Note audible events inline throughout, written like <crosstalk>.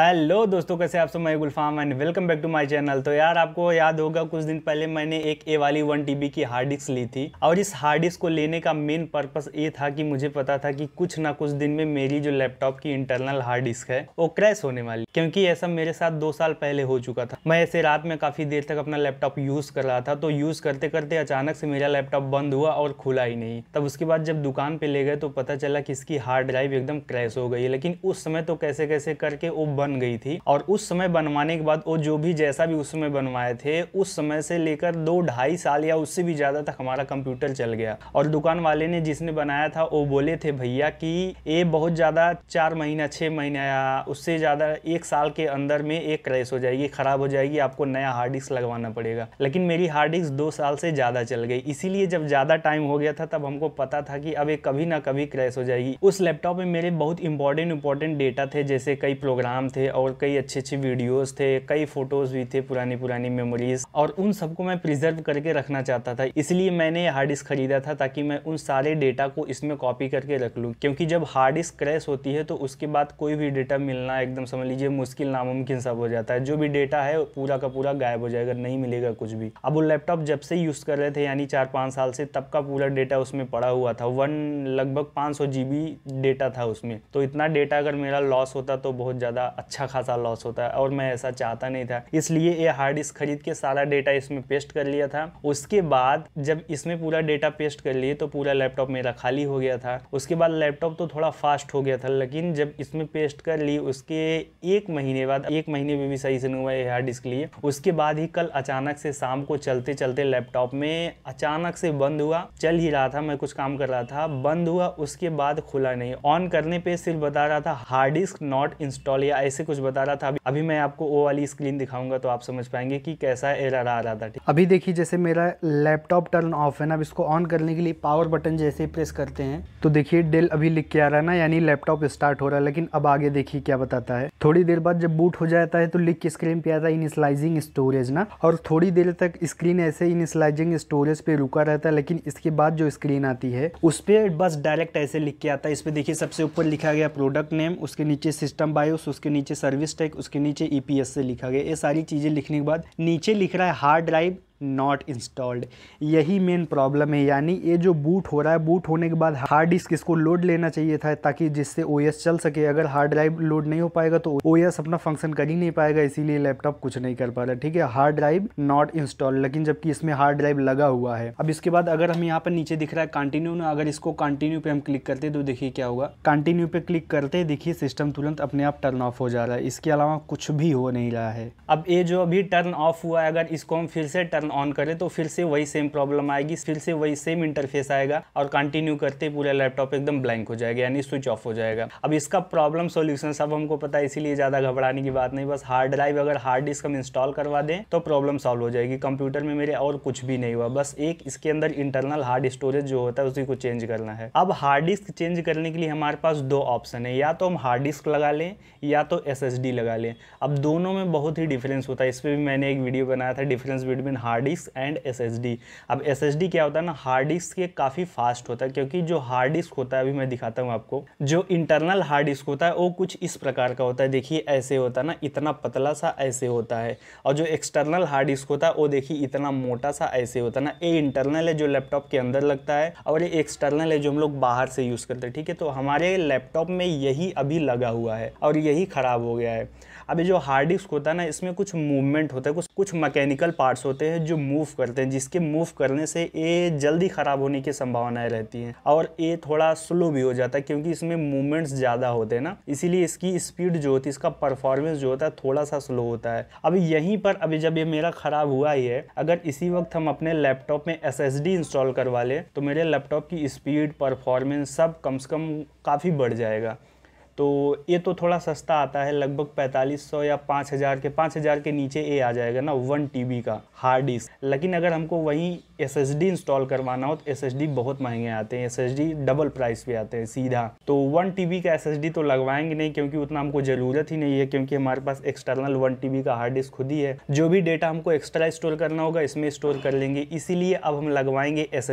hello दोस्तों कैसे आप सब मैं Gulfam and welcome back to my channel तो यार आपको याद होगा कुछ दिन पहले मैंने एक ए वाली वन टी की हार्ड डिस्क ली थी और इस हार्ड डिस्क को लेने का मेन पर्पस ये था कि मुझे पता था कि कुछ ना कुछ दिन में मेरी जो लैपटॉप की इंटरनल हार्ड डिस्क है वो क्रैश होने वाली क्योंकि ऐसा मेरे साथ दो साल पहले हो चुका था मैं ऐसे रात में काफी देर तक अपना लैपटॉप यूज कर रहा था तो यूज करते करते अचानक से मेरा लैपटॉप बंद हुआ और खुला ही नहीं तब उसके बाद जब दुकान पे ले गए तो पता चला कि इसकी हार्ड ड्राइव एकदम क्रैश हो गई लेकिन उस समय तो कैसे कैसे करके वो बन गई थी और उस समय बनवाने के बाद वो जो भी जैसा भी उस समय बनवाए थे उस समय से लेकर दो ढाई साल या उससे भी ज़्यादा तक हमारा कंप्यूटर चल गया और दुकान वाले ने जिसने बनाया था वो बोले थे भैया कि ये बहुत ज़्यादा चार महीना छः महीना या उससे ज़्यादा एक साल के अंदर में एक क्रैश हो जाएगी ख़राब हो जाएगी आपको नया हार्ड डिस्क लगवाना पड़ेगा लेकिन मेरी हार्ड डिस्क दो साल से ज़्यादा चल गई इसीलिए जब ज़्यादा टाइम हो गया था तब हमको पता था कि अब ये कभी ना कभी क्रैश हो जाएगी उस लैपटॉप में मेरे बहुत इंपॉर्टेंट इंपॉर्टेंट डेटा थे जैसे कई प्रोग्राम थे और कई अच्छे अच्छे वीडियोस थे कई फ़ोटोज़ भी थे पुरानी पुरानी मेमोरीज़ और उन सबको मैं प्रिजर्व करके रखना चाहता था इसलिए मैंने हार्ड डिस्क खरीदा था ताकि मैं उन सारे डेटा को इसमें कॉपी करके रख लूँ क्योंकि जब हार्ड डिस्क क्रैश होती है तो उसके बाद कोई भी डेटा मिलना एकदम समझ लीजिए मुश्किल नामुमकिन सब हो जाता है जो भी डेटा है पूरा का पूरा गायब हो जाएगा नहीं मिलेगा कुछ भी अब वो लैपटॉप जब से यूज़ कर रहे थे यानी चार पाँच साल से तब का पूरा डेटा उसमें पड़ा हुआ था वन लगभग पाँच सौ डेटा था उसमें तो इतना डेटा अगर मेरा लॉस होता तो बहुत ज़्यादा अच्छा खासा लॉस होता है और मैं ऐसा चाहता नहीं था इसलिए ये हार्ड डिस्क खरीद के सारा डेटा इसमें पेस्ट कर लिया था उसके बाद जब इसमें पूरा डेटा पेस्ट कर लिए तो पूरा लैपटॉप मेरा खाली हो गया था उसके बाद लैपटॉप तो थोड़ा फास्ट हो गया था लेकिन जब इसमें पेस्ट कर ली उसके एक महीने बाद एक महीने में भी सही से नहीं हुआ ये हार्ड डिस्क लिए उसके बाद ही कल अचानक से शाम को चलते चलते लैपटॉप में अचानक से बंद हुआ चल ही रहा था मैं कुछ काम कर रहा था बंद हुआ उसके बाद खुला नहीं ऑन करने पे सिर्फ बता रहा था हार्ड डिस्क नॉट इंस्टॉल या कैसे कुछ बता रहा था अभी अभी मैं आपको वो वाली स्क्रीन दिखाऊंगा तो आप समझ पाएंगे कि कैसा एरर आ रहा था अभी देखिए जैसे मेरा लैपटॉप टर्न ऑफ है ना अब इसको ऑन करने के लिए पावर बटन जैसे प्रेस करते हैं तो देखिए डेल अभी लिख के आ रहा है ना यानी लैपटॉप स्टार्ट हो रहा है लेकिन अब आगे देखिए क्या बताता है थोड़ी देर बाद जब बूट हो जाता है तो लिख के स्क्रीन पे आता है इनिसलाइजिंग स्टोरेज ना और थोड़ी देर तक स्क्रीन ऐसे इनिसलाइजिंग स्टोरेज पे रुका रहता है लेकिन इसके बाद जो स्क्रीन आती है उस पर बस डायरेक्ट ऐसे लिख के आता है इस पर देखिए सबसे ऊपर लिखा गया प्रोडक्ट नेम उसके नीचे सिस्टम बायोस उसके नीचे नीचे सर्विस टैग उसके नीचे ईपीएस e से लिखा गया ये सारी चीज़ें लिखने के बाद नीचे लिख रहा है हार्ड ड्राइव नॉट इंस्टॉल्ड यही मेन प्रॉब्लम है यानी ये जो बूट हो रहा है बूट होने के बाद हार्ड डिस्क इसको लोड लेना चाहिए था ताकि जिससे ओ चल सके अगर हार्ड ड्राइव लोड नहीं हो पाएगा तो ओ अपना फंक्शन कर ही नहीं पाएगा इसीलिए लैपटॉप कुछ नहीं कर पा रहा ठीक है हार्ड ड्राइव नॉट इंस्टॉल लेकिन जबकि इसमें हार्ड ड्राइव लगा हुआ है अब इसके बाद अगर हम यहाँ पर नीचे दिख रहा है कंटिन्यू ना अगर इसको कंटिन्यू पे हम क्लिक करते तो देखिए क्या होगा कंटिन्यू पे क्लिक करते देखिए सिस्टम तुरंत अपने आप टर्न ऑफ हो जा रहा है इसके अलावा कुछ भी हो नहीं रहा है अब ये जो अभी टर्न ऑफ हुआ है अगर इसको हम फिर से टर्न ऑन करें तो फिर से वही सेम प्रॉब्लम आएगी फिर से वही सेम इंटरफेस आएगा और कंटिन्यू करते पूरा लैपटॉप एकदम ब्लैंक हो जाएगा यानी स्विच ऑफ हो जाएगा अब इसका प्रॉब्लम सोल्यूशन सब हमको पता है इसीलिए ज़्यादा घबराने की बात नहीं बस हार्ड ड्राइव अगर हार्ड डिस्क हम इंस्टॉल करवा दें तो प्रॉब्लम सॉल्व हो जाएगी कंप्यूटर में मेरे और कुछ भी नहीं हुआ बस एक इसके अंदर इंटरनल हार्ड स्टोरेज जो होता है उसी को चेंज करना है अब हार्ड डिस्क चेंज करने के लिए हमारे पास दो ऑप्शन है या तो हम हार्ड डिस्क लगा लें या तो एस लगा लें अब दोनों में बहुत ही डिफरेंस होता है इस पर भी मैंने एक वीडियो बनाया था difference between hard hard disk and SSD अब एसएसडी क्या होता है ना हार्ड डिस्क ये काफ़ी फास्ट होता है क्योंकि जो हार्ड डिस्क होता है अभी मैं दिखाता हूँ आपको जो इंटरनल हार्ड डिस्क होता है वो कुछ इस प्रकार का होता है देखिए ऐसे होता है ना इतना पतला सा ऐसे होता है और जो एक्सटर्नल हार्ड डिस्क होता है वो देखिए इतना मोटा सा ऐसे होता है ना ये इंटरनल है जो लैपटॉप के अंदर लगता है और ये एक्सटर्नल है जो हम लोग बाहर से यूज़ करते हैं ठीक है तो हमारे लैपटॉप में यही अभी लगा हुआ है और यही ख़राब हो गया है अभी जो हार्ड डिस्क होता है ना इसमें कुछ मूवमेंट होता है कुछ कुछ मैकेनिकल पार्ट्स होते हैं जो मूव करते हैं जिसके मूव करने से ये जल्दी ख़राब होने की संभावनाएं रहती हैं और ये थोड़ा स्लो भी हो जाता है क्योंकि इसमें मूवमेंट्स ज़्यादा होते हैं ना इसीलिए इसकी स्पीड जो होती है इसका परफॉर्मेंस जो होता है थोड़ा सा स्लो होता है अभी यहीं पर अभी जब ये मेरा ख़राब हुआ ही है अगर इसी वक्त हम अपने लैपटॉप में एस इंस्टॉल करवा लें तो मेरे लैपटॉप की स्पीड परफॉर्मेंस सब कम से कम काफ़ी बढ़ जाएगा तो ये तो थोड़ा सस्ता आता है लगभग 4500 या 5000 के 5000 के नीचे ये आ जाएगा ना वन टी का हार्ड डिस्क लेकिन अगर हमको वही एस इंस्टॉल करवाना हो तो एस बहुत महंगे आते हैं एस डबल प्राइस पे आते हैं सीधा तो वन टी का एस तो लगवाएंगे नहीं क्योंकि उतना हमको ज़रूरत ही नहीं है क्योंकि हमारे पास एक्सटर्नल वन टी का हार्ड डिस्क खुद ही है जो भी डेटा हमको एक्स्ट्रा स्टोर करना होगा इसमें स्टोर कर लेंगे इसीलिए अब हम लगवाएंगे एस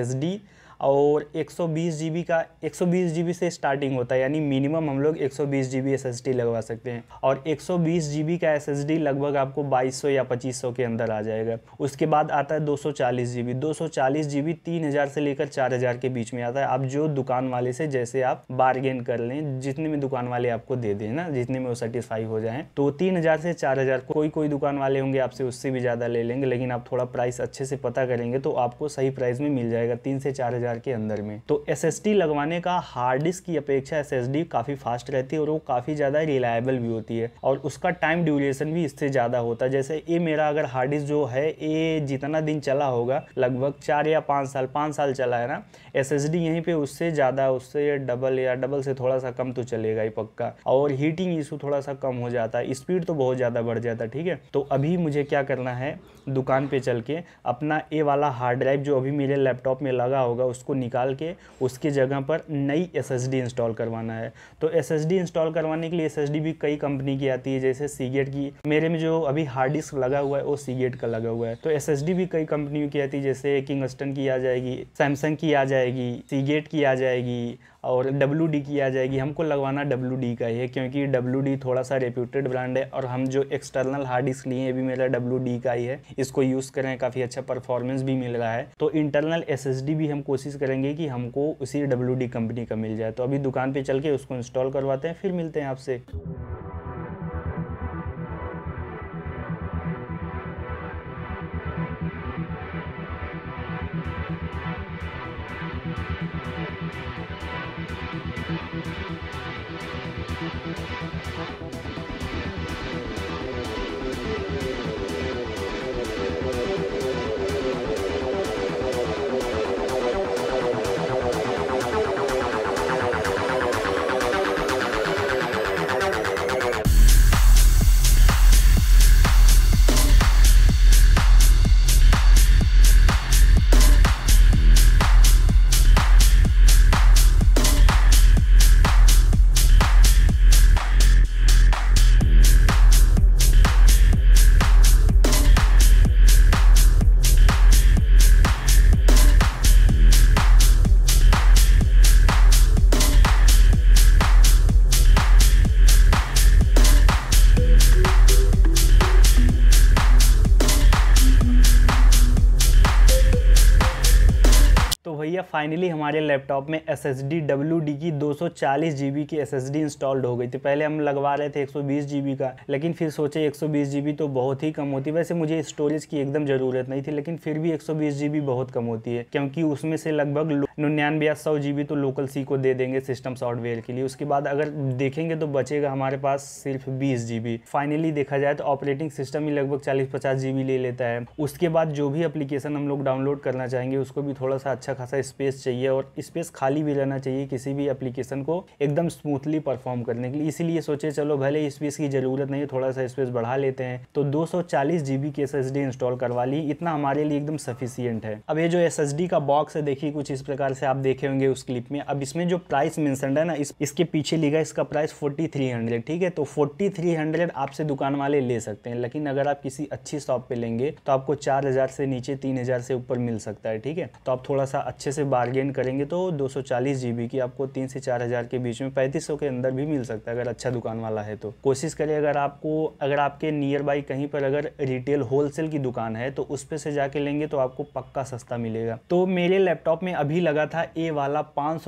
और 120 जीबी का 120 जीबी से स्टार्टिंग होता है यानी मिनिमम हम लोग 120 जीबी एसएसडी लगवा सकते हैं और 120 जीबी का एसएसडी लगभग आपको 2200 या 2500 के अंदर आ जाएगा उसके बाद आता है 240 जीबी 240 जीबी 3000 से लेकर 4000 के बीच में आता है आप जो दुकान वाले से जैसे आप बार्गेन कर लें जितने में दुकान वाले आपको दे दें ना जितने में वो सेटिस्फाई हो जाए तो तीन से चार कोई कोई दुकान वाले होंगे आपसे उससे भी ज़्यादा ले लेंगे लेकिन आप थोड़ा प्राइस अच्छे से पता करेंगे तो आपको सही प्राइस में मिल जाएगा तीन से चार हजार के अंदर में तो एस लगवाने का हार्ड डिस्क की अपेक्षा एस काफ़ी फास्ट रहती है और वो काफ़ी ज़्यादा रिलायबल भी होती है और उसका टाइम ड्यूरेशन भी इससे ज़्यादा होता है जैसे ये मेरा अगर हार्ड डिस्क जो है ये जितना दिन चला होगा लगभग चार या पाँच साल पाँच साल चला है ना एस एस यहीं पर उससे ज़्यादा उससे डबल या डबल से थोड़ा सा कम तो चलेगा ही पक्का और हीटिंग इशू थोड़ा सा कम हो जाता है स्पीड तो बहुत ज़्यादा बढ़ जाता है ठीक है तो अभी मुझे क्या करना है दुकान पे चल के अपना ए वाला हार्ड ड्राइव जो अभी मेरे लैपटॉप में लगा होगा उस सोर्स को निकाल के उसकी जगह पर नई एस इंस्टॉल करवाना है तो एस इंस्टॉल करवाने के लिए एस भी कई कंपनी की आती है जैसे सीगेट की मेरे में जो अभी हार्ड डिस्क लगा हुआ है वो सीगेट का लगा हुआ है तो एस भी कई कंपनियों की आती है जैसे किंगस्टन की आ जाएगी सैमसंग की आ जाएगी सीगेट की आ जाएगी और डब्ल्यू डी की आ जाएगी हमको लगवाना डब्ल्यू डी का ही है क्योंकि डब्ल्यू डी थोड़ा सा रेप्यूटेड ब्रांड है और हम जो एक्सटर्नल हार्ड डिस्क लिए हैं भी मेरा डब्ल्यू डी का ही है इसको यूज़ करें काफ़ी अच्छा परफॉर्मेंस भी मिल रहा है तो इंटरनल एस भी हम कोशिश करेंगे कि हमको उसी डब्ल्यू कंपनी का मिल जाए तो अभी दुकान पर चल के उसको इंस्टॉल करवाते हैं फिर मिलते हैं आपसे भैया फाइनली हमारे लैपटॉप में S S D W D की दो सौ चालीस की एस एस डी इंस्टॉल्ड हो गई थी पहले हम लगवा रहे थे एक सौ बीस का लेकिन फिर सोचे एक सौ बीस तो बहुत ही कम होती वैसे मुझे स्टोरेज की एकदम ज़रूरत नहीं थी लेकिन फिर भी एक सौ बीस जी बी बहुत कम होती है क्योंकि उसमें से लगभग निन्यानवे या सौ जी तो लोकल सी को दे देंगे सिस्टम सॉफ्टवेयर के लिए उसके बाद अगर देखेंगे तो बचेगा हमारे पास सिर्फ बीस जी फाइनली देखा जाए तो ऑपरेटिंग सिस्टम ही लगभग चालीस पचास जी ले लेता है उसके बाद जो भी एप्लीकेशन हम लोग डाउनलोड करना चाहेंगे उसको भी थोड़ा सा अच्छा खासा का स्पेस चाहिए और स्पेस खाली भी रहना चाहिए किसी भी एप्लीकेशन को एकदम स्मूथली परफॉर्म करने के लिए इसीलिए सोचे चलो भले स्पेस की ज़रूरत नहीं थोड़ा सा स्पेस बढ़ा लेते हैं तो दो सौ की एस इंस्टॉल करवा ली इतना हमारे लिए एकदम सफिशियंट है अब ये जो एस का बॉक्स है देखिए कुछ इस प्रकार से आप देखे होंगे उस क्लिप में अब इसमें जो प्राइस मैंसन है ना इसके पीछे लिखा इसका प्राइस फोर्टी थ्री हंड्रेड ठीक है तो फोर्टी थ्री हंड्रेड आपसे दुकान वाले ले सकते हैं लेकिन अगर आप किसी अच्छी शॉप पे लेंगे तो आपको चार हजार से नीचे तीन हजार से ऊपर मिल सकता है ठीक है तो आप थोड़ा सा अच्छे अच्छे से बार्गेन करेंगे तो दो सौ की आपको तीन से चार हज़ार के बीच में पैंतीस के अंदर भी मिल सकता है अगर अच्छा दुकान वाला है तो कोशिश करें अगर आपको अगर आपके नियर बाई कहीं पर अगर रिटेल होलसेल की दुकान है तो उस पर से जाके लेंगे तो आपको पक्का सस्ता मिलेगा तो मेरे लैपटॉप में अभी लगा था ए वाला पाँच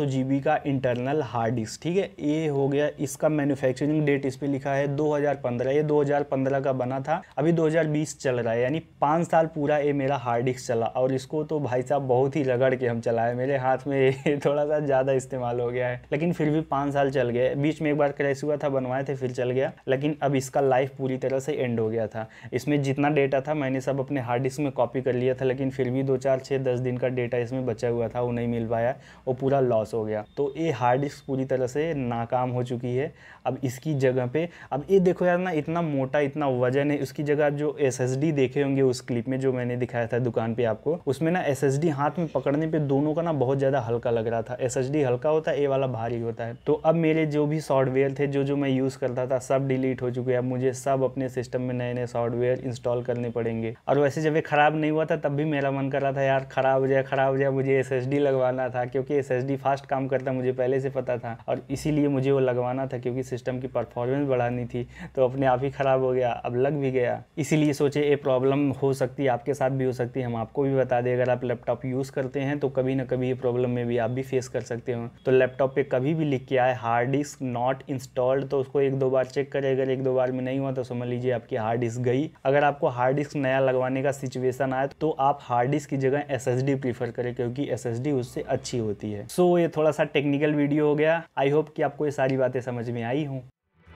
का इंटरनल हार्ड डिस्क ठीक है ए हो गया इसका मैन्युफैक्चरिंग डेट इस पर लिखा है दो ये दो का बना था अभी दो चल रहा है यानी पाँच साल पूरा ये मेरा हार्ड डिस्क चला और इसको तो भाई साहब बहुत ही रगड़ के हम चला चला है मेरे हाथ में <laughs> थोड़ा सा ज़्यादा इस्तेमाल हो गया है लेकिन फिर भी पांच साल चल गए बीच में एक बार क्रैश हुआ था बनवाए थे फिर चल गया लेकिन अब इसका लाइफ पूरी तरह से एंड हो गया था इसमें जितना डेटा था मैंने सब अपने हार्ड डिस्क में कॉपी कर लिया था लेकिन फिर भी दो चार छः दस दिन का डेटा इसमें बचा हुआ था वो नहीं मिल पाया वो पूरा लॉस हो गया तो ये हार्ड डिस्क पूरी तरह से नाकाम हो चुकी है अब इसकी जगह पे अब ये देखो यार ना इतना मोटा इतना वजन है उसकी जगह जो एस देखे होंगे उस क्लिप में जो मैंने दिखाया था दुकान पे आपको उसमें ना एस हाथ में पकड़ने पे दो दोनों का ना बहुत ज़्यादा हल्का लग रहा था एस हल्का होता है ए वाला भारी होता है तो अब मेरे जो भी सॉफ्टवेयर थे जो जो मैं यूज़ करता था सब डिलीट हो चुके हैं अब मुझे सब अपने सिस्टम में नए नए सॉफ्टवेयर इंस्टॉल करने पड़ेंगे और वैसे जब ये ख़राब नहीं हुआ था तब भी मेरा मन कर रहा था यार ख़राब हो जाए ख़राब हो जाए मुझे एस लगवाना था क्योंकि एस फास्ट काम करता मुझे पहले से पता था और इसीलिए मुझे वो लगवाना था क्योंकि सिस्टम की परफॉर्मेंस बढ़ानी थी तो अपने आप ही ख़राब हो गया अब लग भी गया इसीलिए सोचे ये प्रॉब्लम हो सकती है आपके साथ भी हो सकती है हम आपको भी बता दें अगर आप लैपटॉप यूज़ करते हैं तो कभी कभी ना कभी ये प्रॉब्लम में भी आप भी फेस कर सकते हो तो लैपटॉप पे कभी भी लिख के आए हार्ड डिस्क नॉट इंस्टॉल्ड तो उसको एक दो बार चेक करें अगर एक दो बार में नहीं हुआ तो समझ लीजिए आपकी हार्ड डिस्क गई अगर आपको हार्ड डिस्क नया लगवाने का सिचुएशन आए तो आप हार्ड डिस्क की जगह एस एस डी प्रीफर करें क्योंकि एस एस डी उससे अच्छी होती है सो so, ये थोड़ा सा टेक्निकल वीडियो हो गया आई होप कि आपको ये सारी बातें समझ में आई हूँ